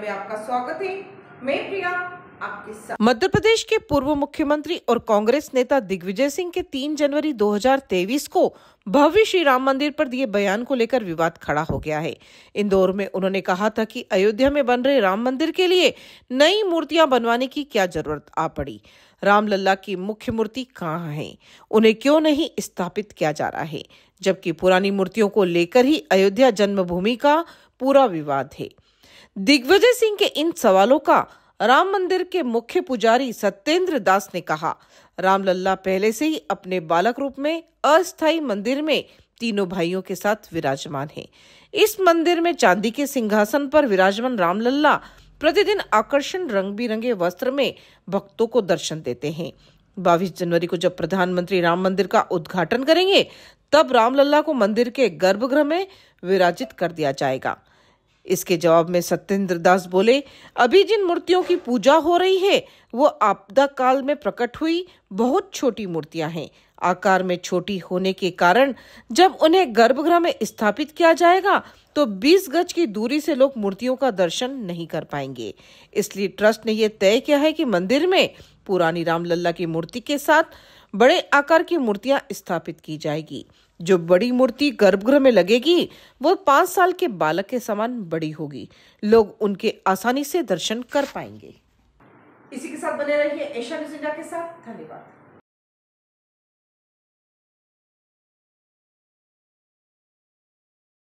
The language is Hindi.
में आपका स्वागत है मैं प्रिया आपके साथ मध्य प्रदेश के पूर्व मुख्यमंत्री और कांग्रेस नेता दिग्विजय सिंह के 3 जनवरी 2023 को भव्य श्री राम मंदिर पर दिए बयान को लेकर विवाद खड़ा हो गया है इंदौर में उन्होंने कहा था कि अयोध्या में बन रहे राम मंदिर के लिए नई मूर्तियां बनवाने की क्या जरूरत आ पड़ी रामलला की मुख्य मूर्ति कहाँ है उन्हें क्यों नहीं स्थापित किया जा रहा है जबकि पुरानी मूर्तियों को लेकर ही अयोध्या जन्मभूमि का पूरा विवाद है दिग्विजय सिंह के इन सवालों का राम मंदिर के मुख्य पुजारी सत्येंद्र दास ने कहा रामलला पहले से ही अपने बालक रूप में अस्थायी मंदिर में तीनों भाइयों के साथ विराजमान हैं। इस मंदिर में चांदी के सिंहासन पर विराजमान रामलला प्रतिदिन आकर्षण रंग बिरंगे वस्त्र में भक्तों को दर्शन देते हैं बाईस जनवरी को जब प्रधानमंत्री राम मंदिर का उद्घाटन करेंगे तब रामलला को मंदिर के गर्भगृह में विराजित कर दिया जाएगा इसके जवाब में सत्येंद्र दास बोले अभी जिन मूर्तियों की पूजा हो रही है वो आपदा काल में प्रकट हुई बहुत छोटी मूर्तियां हैं आकार में छोटी होने के कारण जब उन्हें गर्भगृह में स्थापित किया जाएगा तो 20 गज की दूरी से लोग मूर्तियों का दर्शन नहीं कर पाएंगे इसलिए ट्रस्ट ने यह तय किया है कि मंदिर में पुरानी रामलला की मूर्ति के साथ बड़े आकार की मूर्तियां स्थापित की जाएगी जो बड़ी मूर्ति गर्भगृह में लगेगी वो पांच साल के बालक के समान बड़ी होगी लोग उनके आसानी से दर्शन कर पाएंगे इसी के साथ बने रहिए एशिया न्यूज इंडिया के साथ धन्यवाद